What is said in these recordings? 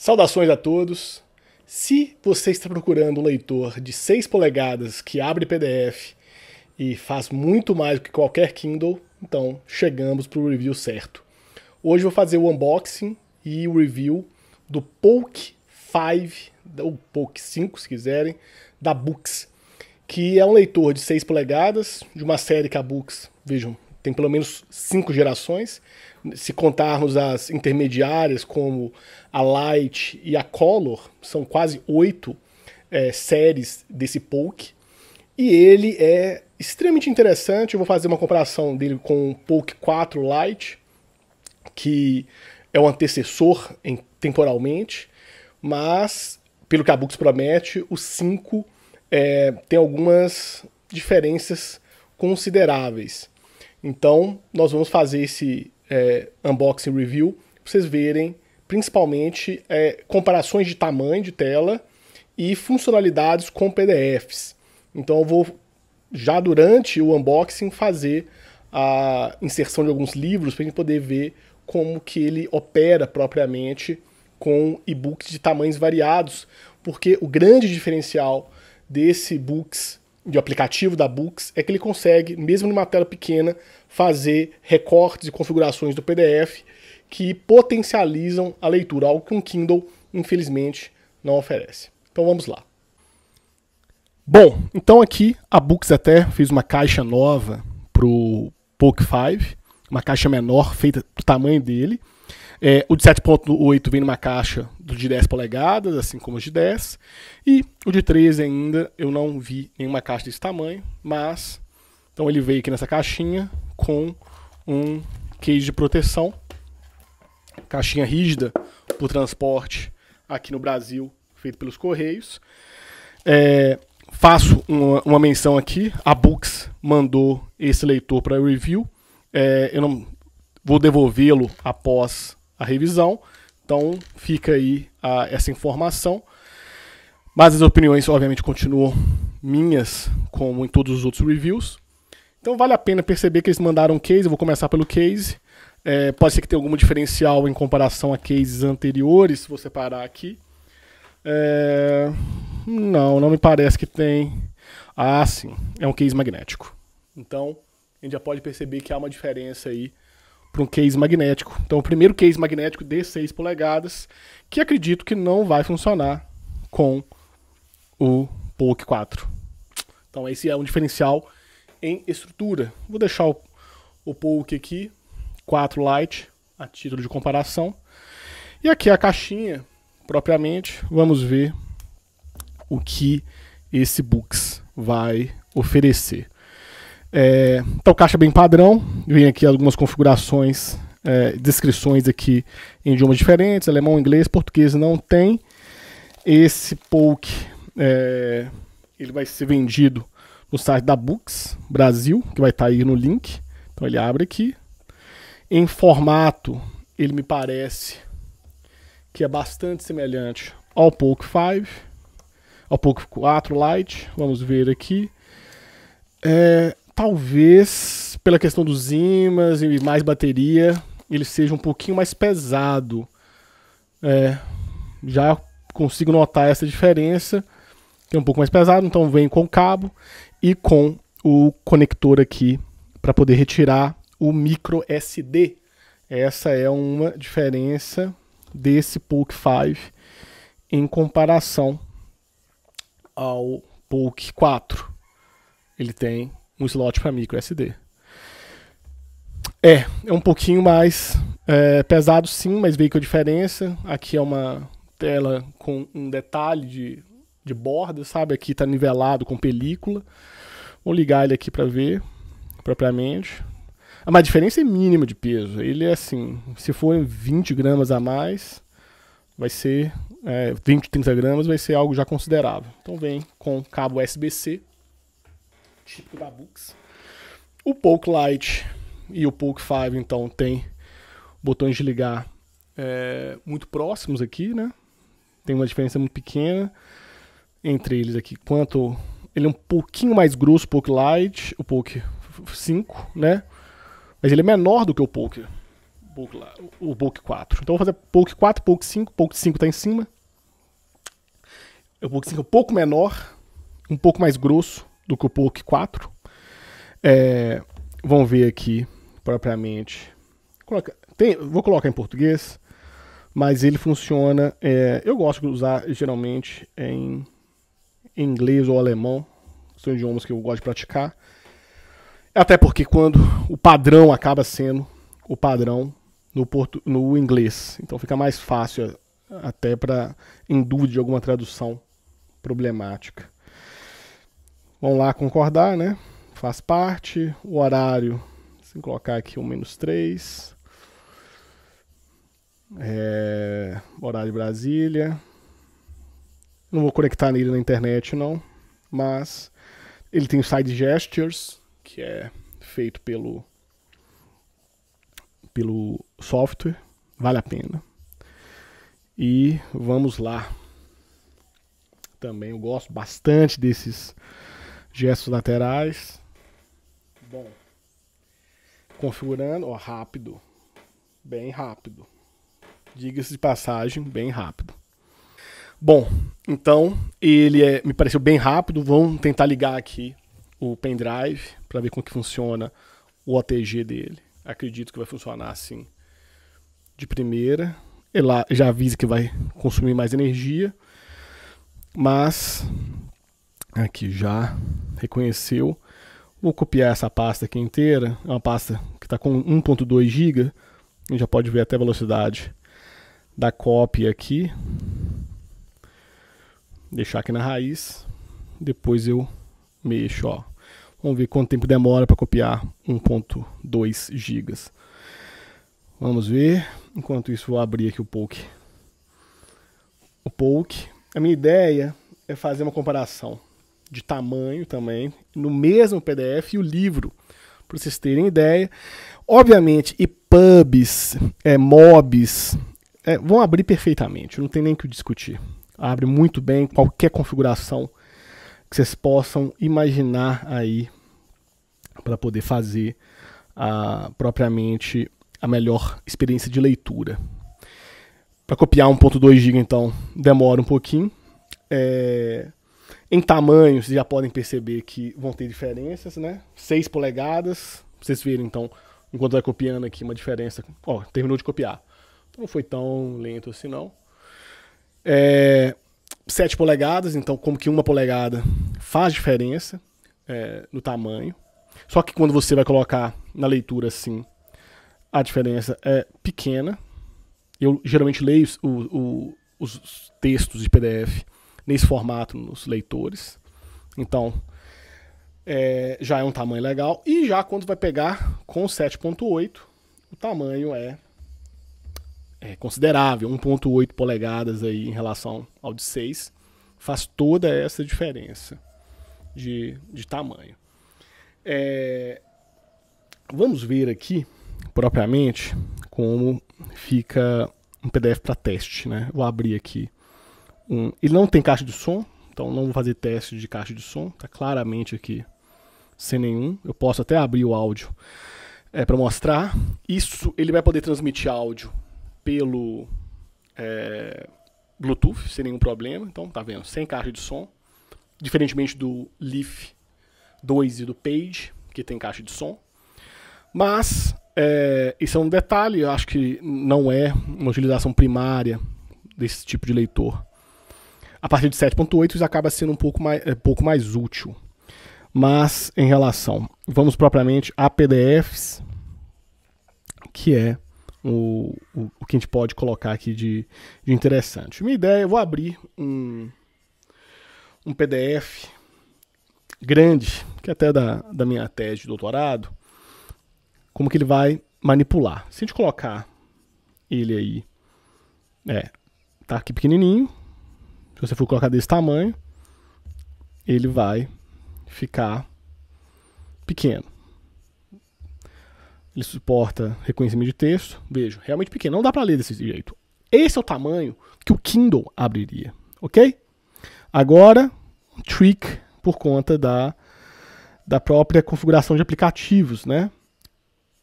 Saudações a todos! Se você está procurando um leitor de 6 polegadas que abre PDF e faz muito mais do que qualquer Kindle, então chegamos para o review certo. Hoje vou fazer o unboxing e o review do Poke 5, ou Poke 5 se quiserem, da Books, que é um leitor de 6 polegadas, de uma série que a Books, vejam, tem pelo menos cinco gerações. Se contarmos as intermediárias, como a Light e a Color, são quase oito é, séries desse Poke. E ele é extremamente interessante. Eu vou fazer uma comparação dele com o Poke 4 Lite, que é o um antecessor em, temporalmente, mas pelo que a Books promete, o 5 é, tem algumas diferenças consideráveis. Então, nós vamos fazer esse é, unboxing review para vocês verem, principalmente, é, comparações de tamanho de tela e funcionalidades com PDFs. Então, eu vou, já durante o unboxing, fazer a inserção de alguns livros para a gente poder ver como que ele opera propriamente com e-books de tamanhos variados, porque o grande diferencial desse e books de aplicativo da Books é que ele consegue, mesmo numa tela pequena, fazer recortes e configurações do PDF que potencializam a leitura, algo que um Kindle, infelizmente, não oferece. Então vamos lá. Bom, então aqui a Books até fez uma caixa nova para o Poke 5, uma caixa menor feita do tamanho dele. É, o de 7.8 vem numa caixa de 10 polegadas, assim como os de 10. E o de 13 ainda eu não vi nenhuma caixa desse tamanho, mas então ele veio aqui nessa caixinha com um case de proteção, caixinha rígida para transporte aqui no Brasil, feito pelos Correios. É, faço uma, uma, menção aqui, a Books mandou esse leitor para review. É, eu não vou devolvê-lo após a revisão. Então fica aí a, essa informação. Mas as opiniões, obviamente, continuam minhas, como em todos os outros reviews. Então vale a pena perceber que eles mandaram um case, eu vou começar pelo case. É, pode ser que tenha algum diferencial em comparação a cases anteriores, se você parar aqui. É, não, não me parece que tem. Ah, sim, é um case magnético. Então, a gente já pode perceber que há uma diferença aí para um case magnético. Então, o primeiro case magnético de 6 polegadas, que acredito que não vai funcionar com o POC 4. Então, esse é um diferencial em estrutura. Vou deixar o, o POC aqui, 4 Lite, a título de comparação. E aqui a caixinha, propriamente, vamos ver o que esse Books vai oferecer. É, então caixa bem padrão, vem aqui algumas configurações, é, descrições aqui em idiomas diferentes, alemão, inglês, português não tem. Esse poke é, ele vai ser vendido no site da Books Brasil, que vai estar tá aí no link. Então ele abre aqui. Em formato, ele me parece que é bastante semelhante ao Poke 5, ao Poke 4 Lite. Vamos ver aqui. É, talvez pela questão dos imãs e mais bateria, ele seja um pouquinho mais pesado. É, já consigo notar essa diferença. Que é um pouco mais pesado, então vem com cabo e com o conector aqui para poder retirar o micro SD. Essa é uma diferença desse Polk 5 em comparação ao Polk 4. Ele tem um slot para micro SD. É, é um pouquinho mais é, pesado sim, mas veio com a diferença. Aqui é uma tela com um detalhe de, de borda, sabe? Aqui está nivelado com película. Vou ligar ele aqui para ver propriamente. mas a diferença é mínima de peso. Ele é assim, se for 20 gramas a mais, vai ser é, 20, 30 gramas, vai ser algo já considerável. Então vem com cabo USB-C típico da Books. O Poke Light e o Poke 5, então, tem botões de ligar é, muito próximos aqui, né? Tem uma diferença muito pequena entre eles aqui. Quanto ele é um pouquinho mais grosso, o Poke Lite, o Poke 5, né? Mas ele é menor do que o Poke, o Poke 4. Então vou fazer Poke 4, Poke 5, Poke 5 tá em cima. O Poke 5 é um pouco menor, um pouco mais grosso do Cupulk 4. É, vão ver aqui propriamente. Coloca, tem, vou colocar em português, mas ele funciona. É, eu gosto de usar geralmente em, em inglês ou alemão, são idiomas que eu gosto de praticar. Até porque quando o padrão acaba sendo o padrão no, portu, no inglês, então fica mais fácil é, até para em dúvida de alguma tradução problemática. Vão lá concordar, né? Faz parte. O horário, se colocar aqui um menos 3. É, horário Brasília. Não vou conectar nele na internet, não. Mas ele tem o Side Gestures, que é feito pelo, pelo software. Vale a pena. E vamos lá. Também eu gosto bastante desses gestos laterais. Bom. Configurando, ó, rápido. Bem rápido. Diga-se de passagem, bem rápido. Bom, então ele é, me pareceu bem rápido. Vamos tentar ligar aqui o pendrive para ver como que funciona o OTG dele. Acredito que vai funcionar assim de primeira. Ele já avisa que vai consumir mais energia, mas aqui né, já reconheceu. Vou copiar essa pasta aqui inteira, é uma pasta que está com 1.2 GB, a gente já pode ver até a velocidade da cópia aqui. Deixar aqui na raiz, depois eu mexo, ó. Vamos ver quanto tempo demora para copiar 1.2 GB. Vamos ver, enquanto isso vou abrir aqui o Poke. O Poke, a minha ideia é fazer uma comparação de tamanho também, no mesmo PDF e o livro, para vocês terem ideia. Obviamente, pubs é, MOBs, é, vão abrir perfeitamente, não tem nem o que discutir. Abre muito bem qualquer configuração que vocês possam imaginar aí para poder fazer a, propriamente a melhor experiência de leitura. Para copiar 1.2 GB, então, demora um pouquinho. É, em tamanhos, já podem perceber que vão ter diferenças, né? 6 polegadas, vocês viram então, enquanto vai copiando aqui uma diferença. Ó, terminou de copiar. Não foi tão lento assim não. É, 7 polegadas, então como que uma polegada faz diferença é, no tamanho. Só que quando você vai colocar na leitura assim, a diferença é pequena. Eu geralmente leio o, o, os textos de PDF nesse formato nos leitores. Então, é, já é um tamanho legal. E já quando vai pegar com 7.8, o tamanho é, é considerável, 1.8 polegadas aí em relação ao de 6. Faz toda essa diferença de, de tamanho. É, vamos ver aqui, propriamente, como fica um PDF para teste. Né? Vou abrir aqui um, ele não tem caixa de som, então não vou fazer teste de caixa de som, tá claramente aqui sem nenhum. Eu posso até abrir o áudio é, para mostrar. Isso ele vai poder transmitir áudio pelo é, Bluetooth sem nenhum problema. Então tá vendo, sem caixa de som, diferentemente do Leaf 2 e do Page que tem caixa de som. Mas é, isso é um detalhe, eu acho que não é uma utilização primária desse tipo de leitor a partir de 7.8 isso acaba sendo um pouco mais, é, pouco mais útil. Mas em relação, vamos propriamente a PDFs, que é o, o, o que a gente pode colocar aqui de, de interessante. Minha ideia, eu vou abrir um, um PDF grande, que é até da, da minha tese de doutorado, como que ele vai manipular. Se a gente colocar ele aí, é, tá aqui pequenininho, se você for colocar desse tamanho, ele vai ficar pequeno. Ele suporta reconhecimento de texto. Vejo, realmente pequeno. Não dá para ler desse jeito. Esse é o tamanho que o Kindle abriria, ok? Agora, trick por conta da, da própria configuração de aplicativos, né?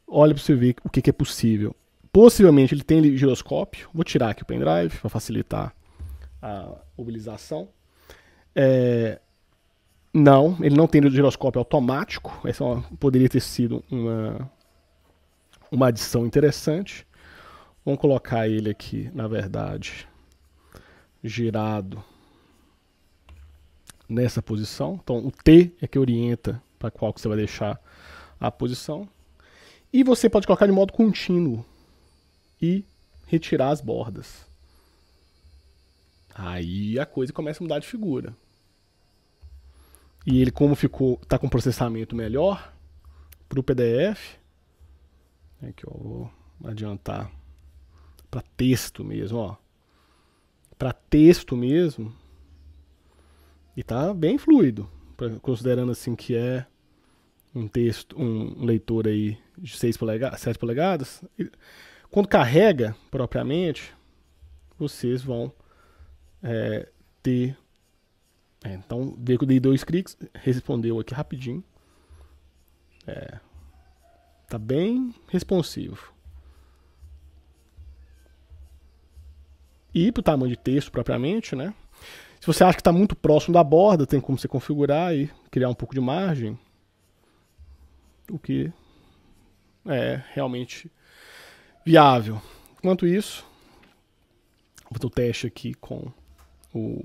Olha para você ver o que, que é possível. Possivelmente ele tem giroscópio. Vou tirar aqui o pendrive para facilitar a, mobilização. É, não, ele não tem giroscópio automático. Essa é uma, poderia ter sido uma, uma adição interessante. Vamos colocar ele aqui, na verdade, girado nessa posição. Então, o T é que orienta para qual que você vai deixar a posição. E você pode colocar de modo contínuo e retirar as bordas. Aí a coisa começa a mudar de figura. E ele, como ficou, tá com processamento melhor para o PDF, Aqui né, que eu vou adiantar para texto mesmo, ó. Para texto mesmo. E tá bem fluido, considerando assim que é um texto, um leitor aí de 6 polegadas, 7 polegadas, quando carrega propriamente, vocês vão é, T. É, então, D, dei dois cliques, respondeu aqui rapidinho. É, tá bem responsivo. E para o tamanho de texto propriamente, né? Se você acha que está muito próximo da borda, tem como você configurar e criar um pouco de margem. O que é realmente viável. Enquanto isso, vou fazer o teste aqui com o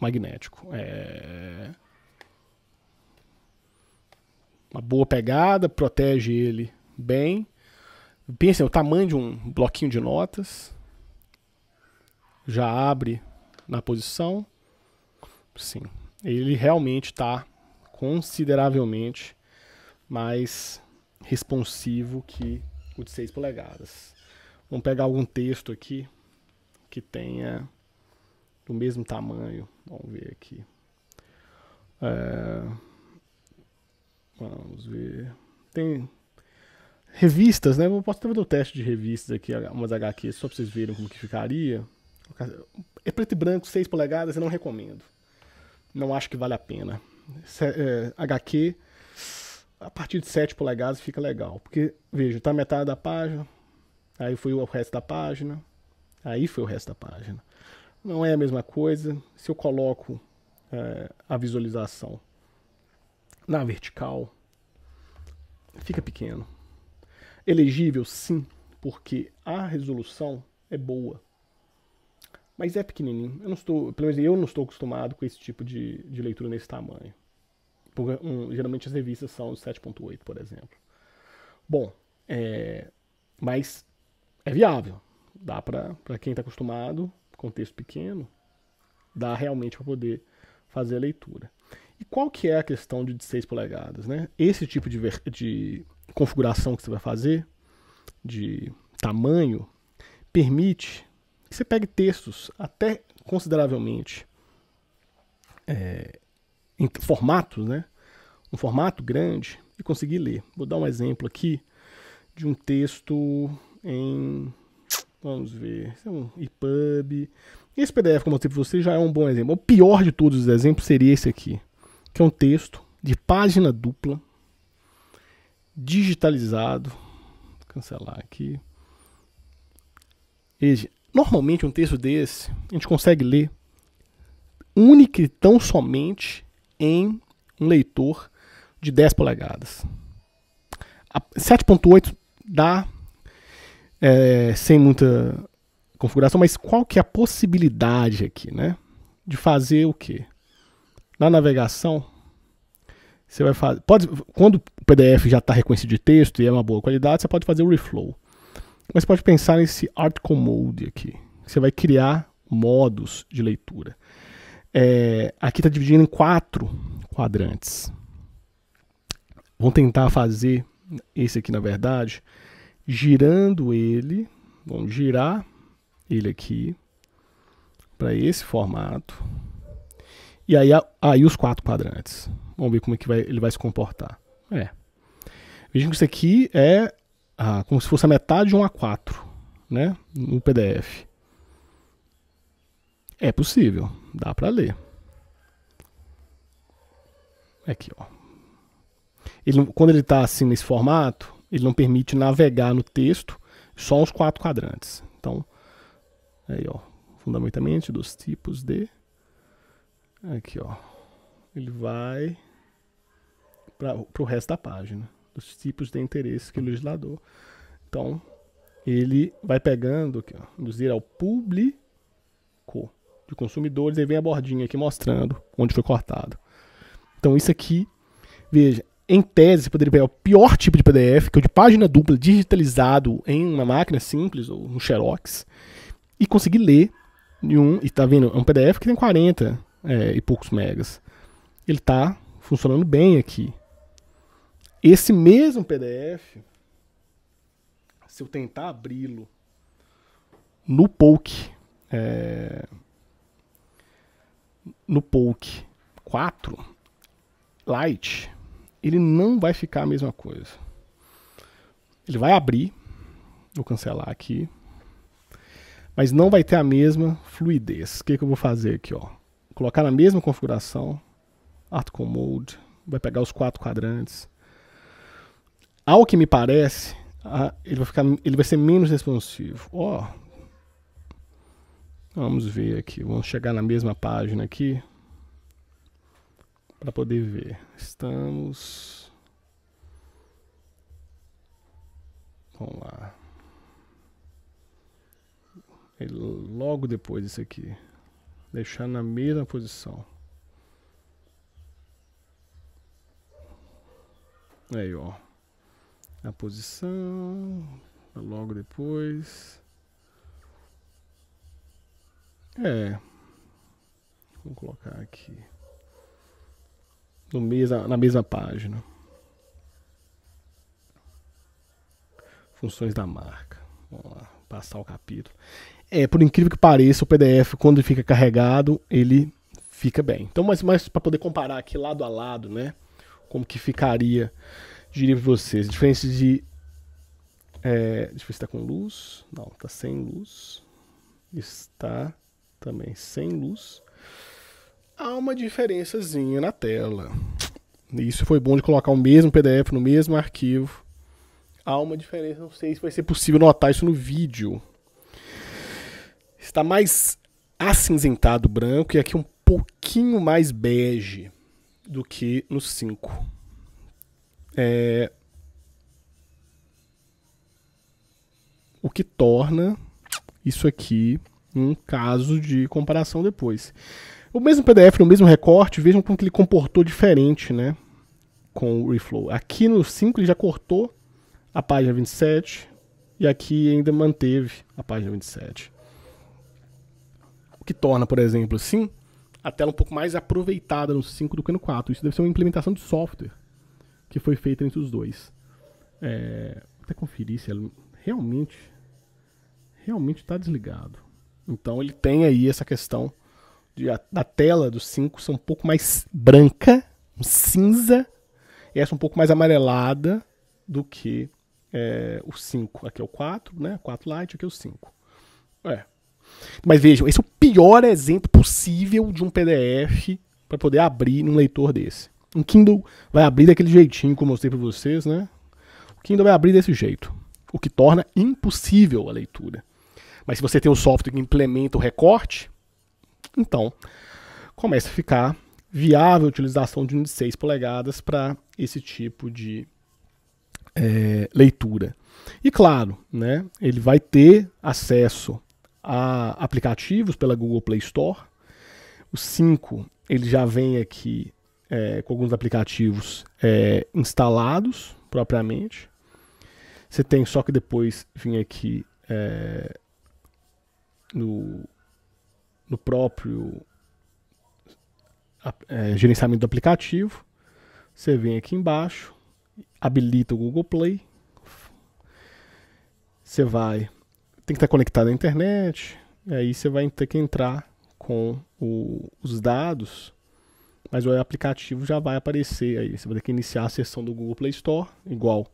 magnético. É... Uma boa pegada, protege ele bem. Pensem, assim, o tamanho de um bloquinho de notas. Já abre na posição. Sim, ele realmente está consideravelmente mais responsivo que o de 6 polegadas. Vamos pegar algum texto aqui que tenha do mesmo tamanho. Vamos ver aqui. É, vamos ver. Tem revistas, né? Eu posso fazer o teste de revistas aqui, umas HQs, só para vocês verem como que ficaria. É preto e branco, 6 polegadas, eu não recomendo. Não acho que vale a pena. Se, é, HQ, a partir de 7 polegadas fica legal. Porque, veja, tá metade da página, aí foi o resto da página, aí foi o resto da página não é a mesma coisa. Se eu coloco é, a visualização na vertical, fica pequeno. Elegível, sim, porque a resolução é boa. Mas é pequenininho. Eu não estou, pelo menos eu não estou acostumado com esse tipo de, de leitura nesse tamanho. Porque, um, geralmente as revistas são 7.8, por exemplo. Bom, é, mas é viável. Dá para quem está acostumado, contexto pequeno, dá realmente para poder fazer a leitura. E qual que é a questão de 6 polegadas? Né? Esse tipo de, de configuração que você vai fazer, de tamanho, permite que você pegue textos até consideravelmente é, em formatos, né? um formato grande, e conseguir ler. Vou dar um exemplo aqui de um texto em Vamos ver. Esse é um EPUB. Esse PDF que eu mostrei para você já é um bom exemplo. O pior de todos os exemplos seria esse aqui, que é um texto de página dupla, digitalizado. Vou cancelar aqui. Veja, normalmente um texto desse a gente consegue ler única e tão somente em um leitor de 10 polegadas. 7.8 dá é, sem muita configuração, mas qual que é a possibilidade aqui, né? De fazer o quê? Na navegação, você vai fazer. Pode, quando o PDF já está reconhecido de texto e é uma boa qualidade, você pode fazer o reflow. Mas pode pensar nesse article mode aqui. Você vai criar modos de leitura. É, aqui está dividido em quatro quadrantes. Vamos tentar fazer esse aqui, na verdade girando ele, vamos girar ele aqui para esse formato. E aí, aí os quatro quadrantes. Vamos ver como é que vai, ele vai se comportar. É. Vejam que isso aqui é ah, como se fosse a metade de um A4, né? No PDF. É possível, dá para ler. Aqui, ó. Ele, quando ele está assim nesse formato, ele não permite navegar no texto, só os quatro quadrantes. Então, aí ó, fundamentalmente dos tipos de aqui ó, ele vai para o resto da página, dos tipos de interesse que o legislador. Então, ele vai pegando aqui, ó, induzir ao público de consumidores, aí vem a bordinha aqui mostrando onde foi cortado. Então, isso aqui, veja, em tese, poderia pegar o pior tipo de PDF, que é o de página dupla, digitalizado em uma máquina simples, ou um Xerox, e conseguir ler em um. E tá vendo? É um PDF que tem 40 é, e poucos megas. Ele tá funcionando bem aqui. Esse mesmo PDF, se eu tentar abri-lo no Poke. É, no Poke 4 Lite ele não vai ficar a mesma coisa. Ele vai abrir, vou cancelar aqui, mas não vai ter a mesma fluidez. O que, que eu vou fazer aqui? Ó? Colocar na mesma configuração, Art Mode, vai pegar os quatro quadrantes. Ao que me parece, ele, vai ficar, ele vai ser menos responsivo. Ó, vamos ver aqui, vamos chegar na mesma página aqui para poder ver. Estamos. Vamos lá. E é logo depois disso aqui. Deixar na mesma posição. Aí, ó. A posição. É logo depois. É. Vamos colocar aqui no na mesma página. Funções da marca. Vamos lá, passar o capítulo. É, por incrível que pareça, o PDF, quando ele fica carregado, ele fica bem. Então, mas, mas para poder comparar aqui lado a lado, né? Como que ficaria, diria para vocês. Diferença de. É, deixa eu ver se está com luz. Não, está sem luz. Está também sem luz há uma diferençazinha na tela. Isso foi bom de colocar o mesmo PDF no mesmo arquivo. Há uma diferença, não sei se vai ser possível notar isso no vídeo. Está mais acinzentado branco e aqui um pouquinho mais bege do que no 5. É... O que torna isso aqui um caso de comparação depois o mesmo PDF no mesmo recorte, vejam como que ele comportou diferente, né? Com o Reflow. Aqui no 5 ele já cortou a página 27 e aqui ainda manteve a página 27. O que torna, por exemplo, assim, a tela um pouco mais aproveitada no 5 do que no 4. Isso deve ser uma implementação de software que foi feita entre os dois. É, até conferir se ela realmente realmente está desligado. Então ele tem aí essa questão de, a, da tela dos cinco são um pouco mais branca, cinza, e essa um pouco mais amarelada do que é, o 5. Aqui é o 4, né? 4 light, aqui é o 5. É. Mas vejam, esse é o pior exemplo possível de um PDF para poder abrir num leitor desse. Um Kindle vai abrir daquele jeitinho que eu mostrei para vocês, né? O Kindle vai abrir desse jeito, o que torna impossível a leitura. Mas se você tem um software que implementa o recorte, então, começa a ficar viável a utilização de um de 6 polegadas para esse tipo de é, leitura. E claro, né, ele vai ter acesso a aplicativos pela Google Play Store. O 5 ele já vem aqui é, com alguns aplicativos é, instalados propriamente. Você tem só que depois vim aqui é, no no próprio é, gerenciamento do aplicativo. Você vem aqui embaixo, habilita o Google Play. Você vai. Tem que estar conectado à internet. E aí você vai ter que entrar com o, os dados. Mas o aplicativo já vai aparecer aí. Você vai ter que iniciar a sessão do Google Play Store, igual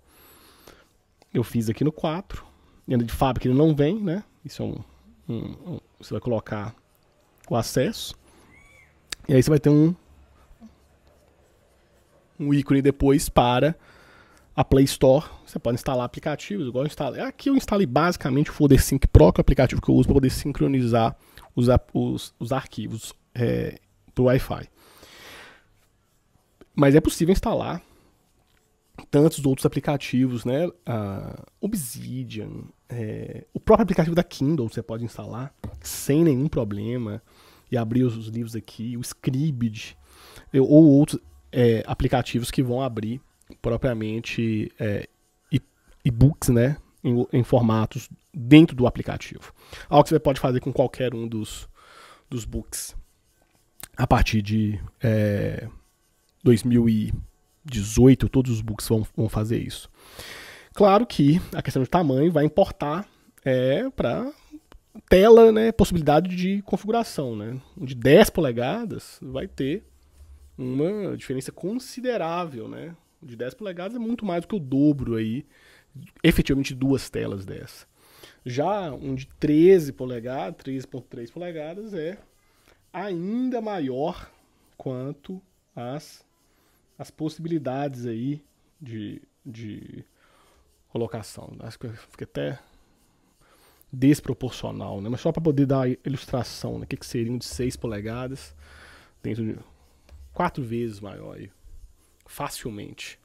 eu fiz aqui no 4. E de fábrica ele não vem, né? Isso é um, um, um você vai colocar o acesso. E aí você vai ter um, um ícone depois para a Play Store. Você pode instalar aplicativos, igual eu instalei. Aqui eu instalei basicamente o Folder Sync Pro, que é o aplicativo que eu uso para poder sincronizar os, os, os arquivos é, para o Wi-Fi. Mas é possível instalar tantos outros aplicativos, né? Uh, Obsidian, é, o próprio aplicativo da Kindle você pode instalar sem nenhum problema e abrir os livros aqui, o Scribd, ou outros é, aplicativos que vão abrir propriamente é, e-books, né? Em, em, formatos dentro do aplicativo. Algo que você pode fazer com qualquer um dos, dos books a partir de é, 2018, todos os books vão, vão fazer isso. Claro que a questão de tamanho vai importar é, para tela, né, possibilidade de configuração, né? De 10 polegadas vai ter uma diferença considerável, né? De 10 polegadas é muito mais do que o dobro aí, efetivamente duas telas dessa. Já um de 13 polegadas, 13.3 polegadas é ainda maior quanto às as possibilidades aí de, de colocação. Acho que fiquei até desproporcional, né? Mas só para poder dar ilustração, né? O que, que seria um de 6 polegadas dentro de quatro vezes maior aí, facilmente.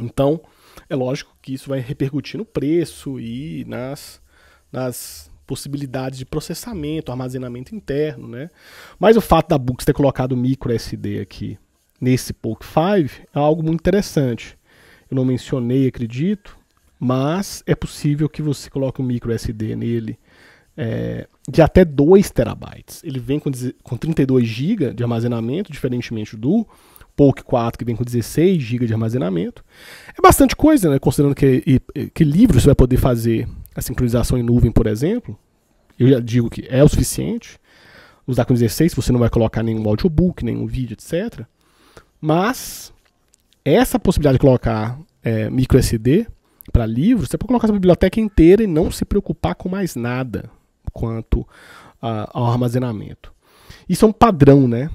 Então, é lógico que isso vai repercutir no preço e nas, nas possibilidades de processamento, armazenamento interno, né? Mas o fato da Books ter colocado micro SD aqui nesse POC 5 é algo muito interessante. Eu não mencionei, acredito, mas é possível que você coloque um micro SD nele é, de até 2 terabytes. Ele vem com, com 32 GB de armazenamento, diferentemente do POC 4 que vem com 16 GB de armazenamento. É bastante coisa, né? Considerando que, que livro você vai poder fazer a sincronização em nuvem, por exemplo. Eu já digo que é o suficiente. Usar com 16, você não vai colocar nenhum audiobook, nenhum vídeo, etc. Mas essa possibilidade de colocar é, micro SD para livros, você pode colocar essa biblioteca inteira e não se preocupar com mais nada quanto ao armazenamento. Isso é um padrão, né?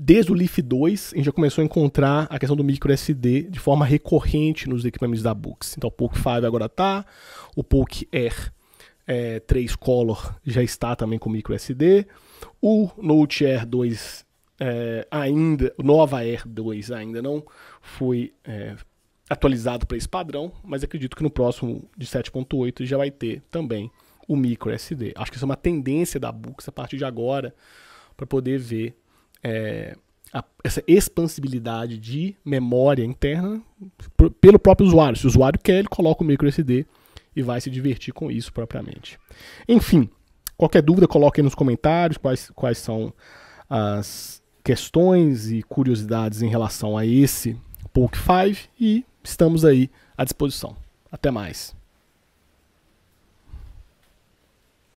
Desde o Leaf 2, a gente já começou a encontrar a questão do micro SD de forma recorrente nos equipamentos da Books. Então o Poke 5 agora está, o Poke Air é, 3 Color já está também com micro SD, o Note Air 2 é, ainda, o Nova Air 2 ainda não foi é, atualizado para esse padrão, mas acredito que no próximo de 7.8 já vai ter também o micro SD. Acho que isso é uma tendência da Bux a partir de agora para poder ver é, a, essa expansibilidade de memória interna por, pelo próprio usuário. Se o usuário quer, ele coloca o micro SD e vai se divertir com isso propriamente. Enfim, qualquer dúvida coloque aí nos comentários quais, quais são as questões e curiosidades em relação a esse Poke 5 e estamos aí à disposição. Até mais.